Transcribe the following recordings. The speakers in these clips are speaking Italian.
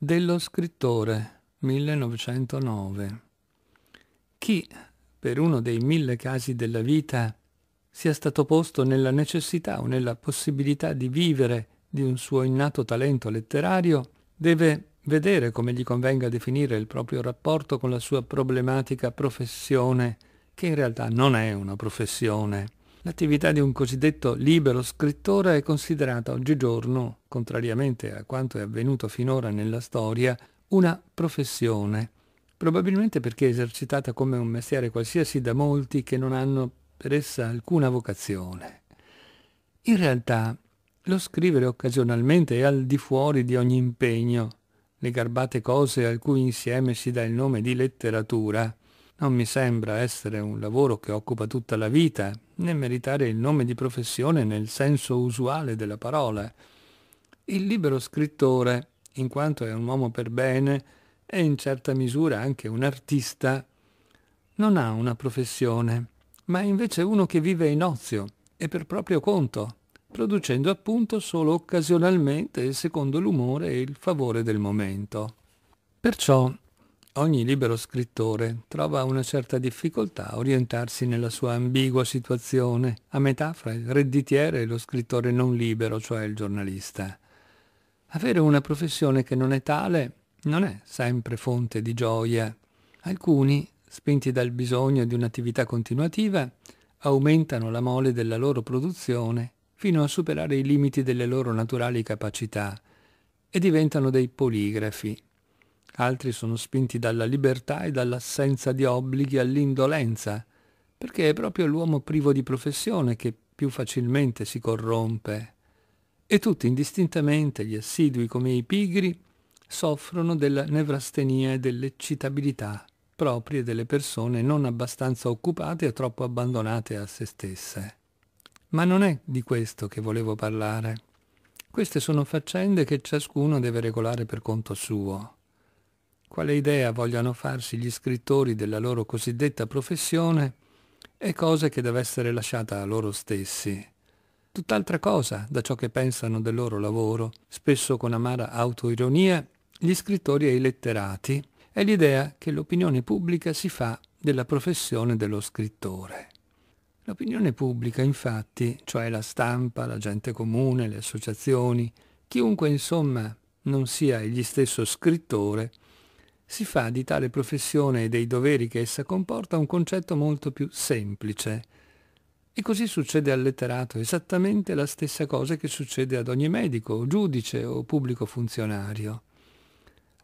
dello scrittore 1909. Chi, per uno dei mille casi della vita, sia stato posto nella necessità o nella possibilità di vivere di un suo innato talento letterario, deve vedere come gli convenga definire il proprio rapporto con la sua problematica professione, che in realtà non è una professione. L'attività di un cosiddetto libero scrittore è considerata oggigiorno, contrariamente a quanto è avvenuto finora nella storia, una professione, probabilmente perché esercitata come un mestiere qualsiasi da molti che non hanno per essa alcuna vocazione. In realtà lo scrivere occasionalmente è al di fuori di ogni impegno, le garbate cose al cui insieme si dà il nome di letteratura non mi sembra essere un lavoro che occupa tutta la vita, né meritare il nome di professione nel senso usuale della parola. Il libero scrittore, in quanto è un uomo per bene, è in certa misura anche un artista, non ha una professione, ma è invece uno che vive in ozio e per proprio conto, producendo appunto solo occasionalmente e secondo l'umore e il favore del momento. Perciò ogni libero scrittore trova una certa difficoltà a orientarsi nella sua ambigua situazione, a metà fra il redditiere e lo scrittore non libero, cioè il giornalista. Avere una professione che non è tale non è sempre fonte di gioia. Alcuni, spinti dal bisogno di un'attività continuativa, aumentano la mole della loro produzione fino a superare i limiti delle loro naturali capacità e diventano dei poligrafi, altri sono spinti dalla libertà e dall'assenza di obblighi all'indolenza, perché è proprio l'uomo privo di professione che più facilmente si corrompe. E tutti indistintamente, gli assidui come i pigri, soffrono della nevrastenia e dell'eccitabilità proprie delle persone non abbastanza occupate e troppo abbandonate a se stesse. Ma non è di questo che volevo parlare. Queste sono faccende che ciascuno deve regolare per conto suo quale idea vogliano farsi gli scrittori della loro cosiddetta professione è cosa che deve essere lasciata a loro stessi. Tutt'altra cosa da ciò che pensano del loro lavoro, spesso con amara autoironia, gli scrittori e i letterati, è l'idea che l'opinione pubblica si fa della professione dello scrittore. L'opinione pubblica, infatti, cioè la stampa, la gente comune, le associazioni, chiunque insomma non sia egli stesso scrittore, si fa di tale professione e dei doveri che essa comporta un concetto molto più semplice. E così succede al letterato esattamente la stessa cosa che succede ad ogni medico, giudice o pubblico funzionario.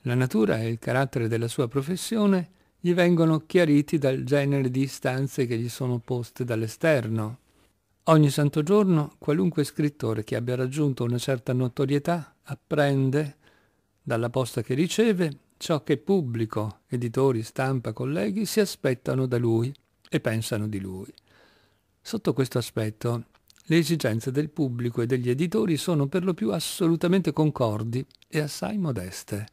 La natura e il carattere della sua professione gli vengono chiariti dal genere di istanze che gli sono poste dall'esterno. Ogni santo giorno qualunque scrittore che abbia raggiunto una certa notorietà apprende dalla posta che riceve ciò che pubblico, editori, stampa, colleghi si aspettano da lui e pensano di lui. Sotto questo aspetto, le esigenze del pubblico e degli editori sono per lo più assolutamente concordi e assai modeste.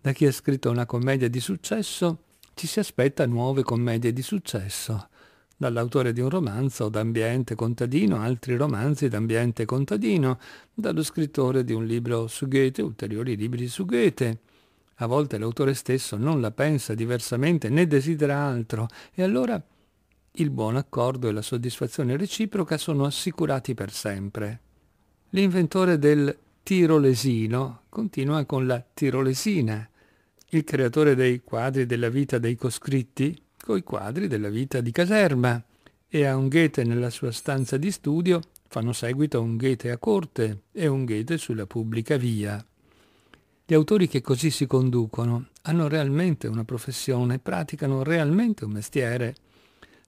Da chi ha scritto una commedia di successo ci si aspetta nuove commedie di successo, dall'autore di un romanzo d'ambiente contadino, altri romanzi d'ambiente contadino, dallo scrittore di un libro su Goethe, ulteriori libri su Goethe, a volte l'autore stesso non la pensa diversamente né desidera altro e allora il buon accordo e la soddisfazione reciproca sono assicurati per sempre. L'inventore del tirolesino continua con la tirolesina, il creatore dei quadri della vita dei coscritti coi quadri della vita di caserma e a un ghete nella sua stanza di studio fanno seguito un ghete a corte e un ghete sulla pubblica via. Gli autori che così si conducono hanno realmente una professione, praticano realmente un mestiere,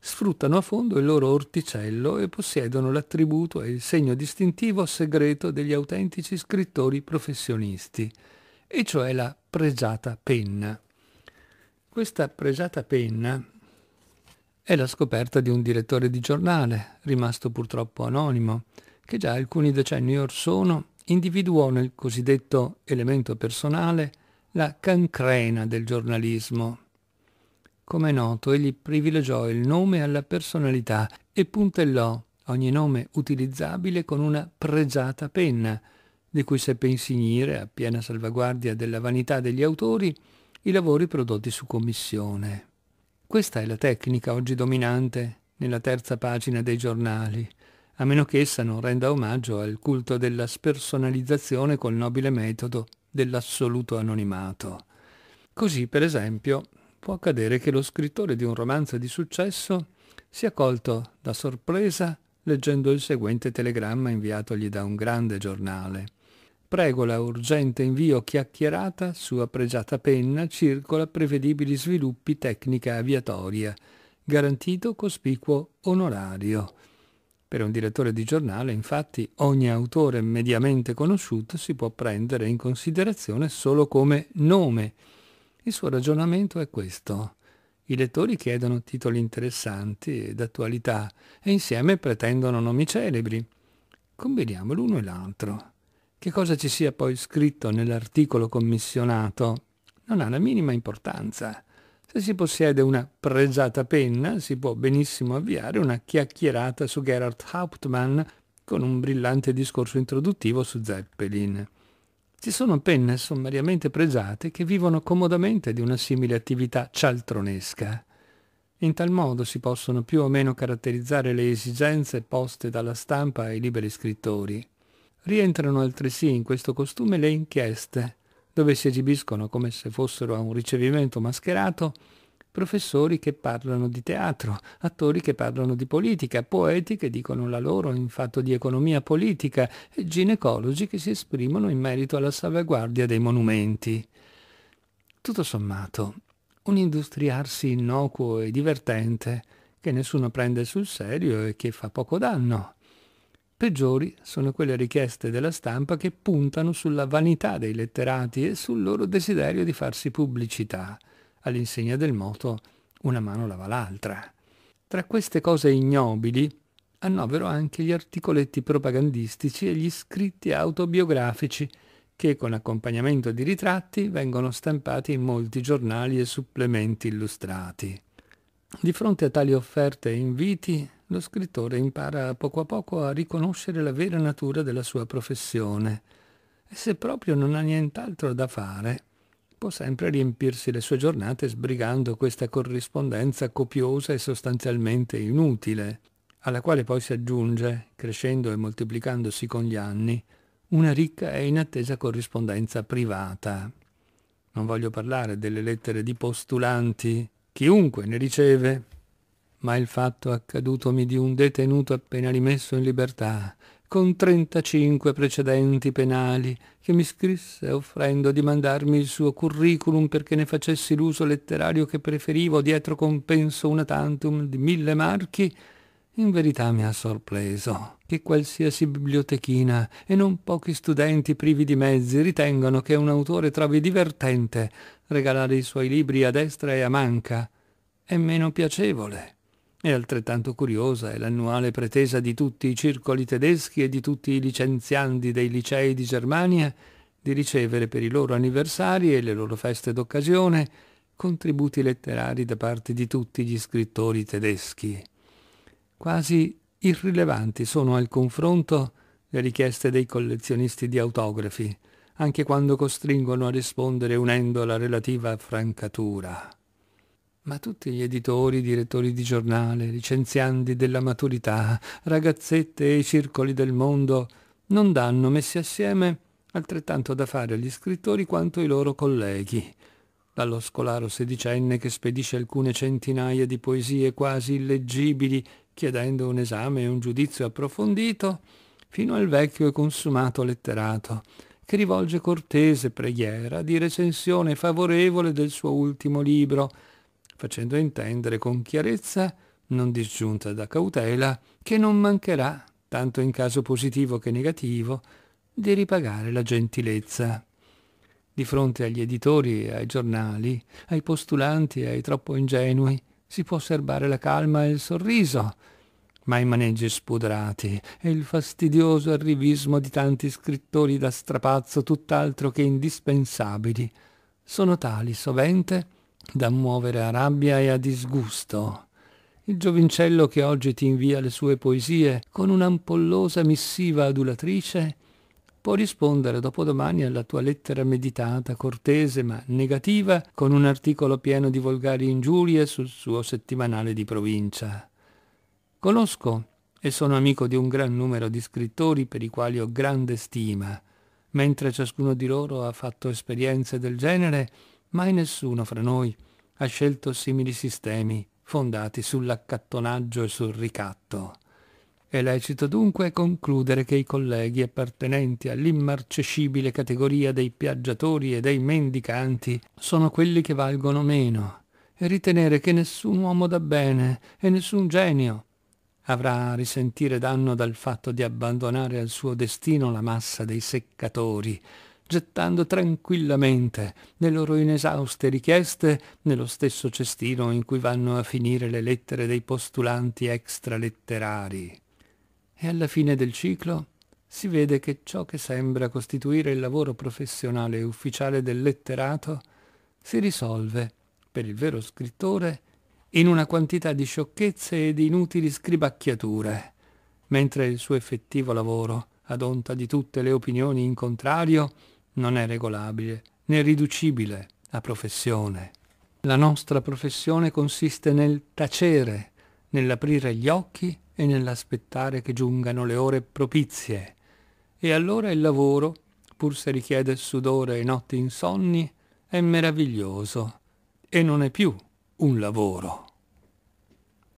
sfruttano a fondo il loro orticello e possiedono l'attributo e il segno distintivo segreto degli autentici scrittori professionisti, e cioè la pregiata penna. Questa pregiata penna è la scoperta di un direttore di giornale, rimasto purtroppo anonimo, che già alcuni decenni or sono individuò nel cosiddetto elemento personale la cancrena del giornalismo. Come è noto, egli privilegiò il nome alla personalità e puntellò ogni nome utilizzabile con una pregiata penna, di cui seppe insignire, a piena salvaguardia della vanità degli autori, i lavori prodotti su commissione. Questa è la tecnica oggi dominante nella terza pagina dei giornali, a meno che essa non renda omaggio al culto della spersonalizzazione col nobile metodo dell'assoluto anonimato. Così, per esempio, può accadere che lo scrittore di un romanzo di successo sia colto da sorpresa leggendo il seguente telegramma inviatogli da un grande giornale. Prego la urgente invio chiacchierata, sua pregiata penna, circola prevedibili sviluppi tecnica aviatoria, garantito cospicuo onorario. Per un direttore di giornale, infatti, ogni autore mediamente conosciuto si può prendere in considerazione solo come nome. Il suo ragionamento è questo. I lettori chiedono titoli interessanti e d'attualità e insieme pretendono nomi celebri. Combiniamo l'uno e l'altro. Che cosa ci sia poi scritto nell'articolo commissionato non ha la minima importanza. Se si possiede una pregiata penna, si può benissimo avviare una chiacchierata su Gerhard Hauptmann con un brillante discorso introduttivo su Zeppelin. Ci sono penne sommariamente pregiate che vivono comodamente di una simile attività cialtronesca. In tal modo si possono più o meno caratterizzare le esigenze poste dalla stampa ai liberi scrittori. Rientrano altresì in questo costume le inchieste, dove si esibiscono come se fossero a un ricevimento mascherato professori che parlano di teatro, attori che parlano di politica, poeti che dicono la loro in fatto di economia politica e ginecologi che si esprimono in merito alla salvaguardia dei monumenti. Tutto sommato, un industriarsi innocuo e divertente, che nessuno prende sul serio e che fa poco danno. Peggiori sono quelle richieste della stampa che puntano sulla vanità dei letterati e sul loro desiderio di farsi pubblicità, all'insegna del moto una mano lava l'altra. Tra queste cose ignobili annovero anche gli articoletti propagandistici e gli scritti autobiografici che con accompagnamento di ritratti vengono stampati in molti giornali e supplementi illustrati. Di fronte a tali offerte e inviti, lo scrittore impara poco a poco a riconoscere la vera natura della sua professione e se proprio non ha nient'altro da fare, può sempre riempirsi le sue giornate sbrigando questa corrispondenza copiosa e sostanzialmente inutile, alla quale poi si aggiunge, crescendo e moltiplicandosi con gli anni, una ricca e inattesa corrispondenza privata. Non voglio parlare delle lettere di postulanti, chiunque ne riceve, ma il fatto accadutomi di un detenuto appena rimesso in libertà, con 35 precedenti penali, che mi scrisse offrendo di mandarmi il suo curriculum perché ne facessi l'uso letterario che preferivo dietro compenso una tantum di mille marchi, in verità mi ha sorpreso che qualsiasi bibliotechina e non pochi studenti privi di mezzi ritengano che un autore trovi divertente regalare i suoi libri a destra e a manca, è meno piacevole e altrettanto curiosa è l'annuale pretesa di tutti i circoli tedeschi e di tutti i licenziandi dei licei di Germania di ricevere per i loro anniversari e le loro feste d'occasione contributi letterari da parte di tutti gli scrittori tedeschi. Quasi irrilevanti sono al confronto le richieste dei collezionisti di autografi, anche quando costringono a rispondere unendo la relativa francatura ma tutti gli editori, direttori di giornale, licenziandi della maturità, ragazzette e circoli del mondo non danno messi assieme altrettanto da fare agli scrittori quanto i loro colleghi. Dallo scolaro sedicenne che spedisce alcune centinaia di poesie quasi illeggibili, chiedendo un esame e un giudizio approfondito, fino al vecchio e consumato letterato, che rivolge cortese preghiera di recensione favorevole del suo ultimo libro, facendo intendere con chiarezza, non disgiunta da cautela, che non mancherà, tanto in caso positivo che negativo, di ripagare la gentilezza. Di fronte agli editori e ai giornali, ai postulanti e ai troppo ingenui, si può serbare la calma e il sorriso, ma i maneggi spudorati e il fastidioso arrivismo di tanti scrittori da strapazzo tutt'altro che indispensabili sono tali sovente da muovere a rabbia e a disgusto. Il giovincello che oggi ti invia le sue poesie con un'ampollosa missiva adulatrice può rispondere dopodomani alla tua lettera meditata, cortese ma negativa, con un articolo pieno di volgari ingiurie sul suo settimanale di provincia. Conosco e sono amico di un gran numero di scrittori per i quali ho grande stima. Mentre ciascuno di loro ha fatto esperienze del genere, Mai nessuno fra noi ha scelto simili sistemi fondati sull'accattonaggio e sul ricatto. È lecito dunque concludere che i colleghi appartenenti all'immarcescibile categoria dei piaggiatori e dei mendicanti sono quelli che valgono meno, e ritenere che nessun uomo da bene e nessun genio avrà a risentire danno dal fatto di abbandonare al suo destino la massa dei seccatori, gettando tranquillamente le loro inesauste richieste nello stesso cestino in cui vanno a finire le lettere dei postulanti extraletterari. E alla fine del ciclo si vede che ciò che sembra costituire il lavoro professionale e ufficiale del letterato si risolve, per il vero scrittore, in una quantità di sciocchezze e di inutili scribacchiature, mentre il suo effettivo lavoro, ad onta di tutte le opinioni in contrario, non è regolabile né riducibile a professione. La nostra professione consiste nel tacere, nell'aprire gli occhi e nell'aspettare che giungano le ore propizie. E allora il lavoro, pur se richiede sudore e notti insonni, è meraviglioso e non è più un lavoro.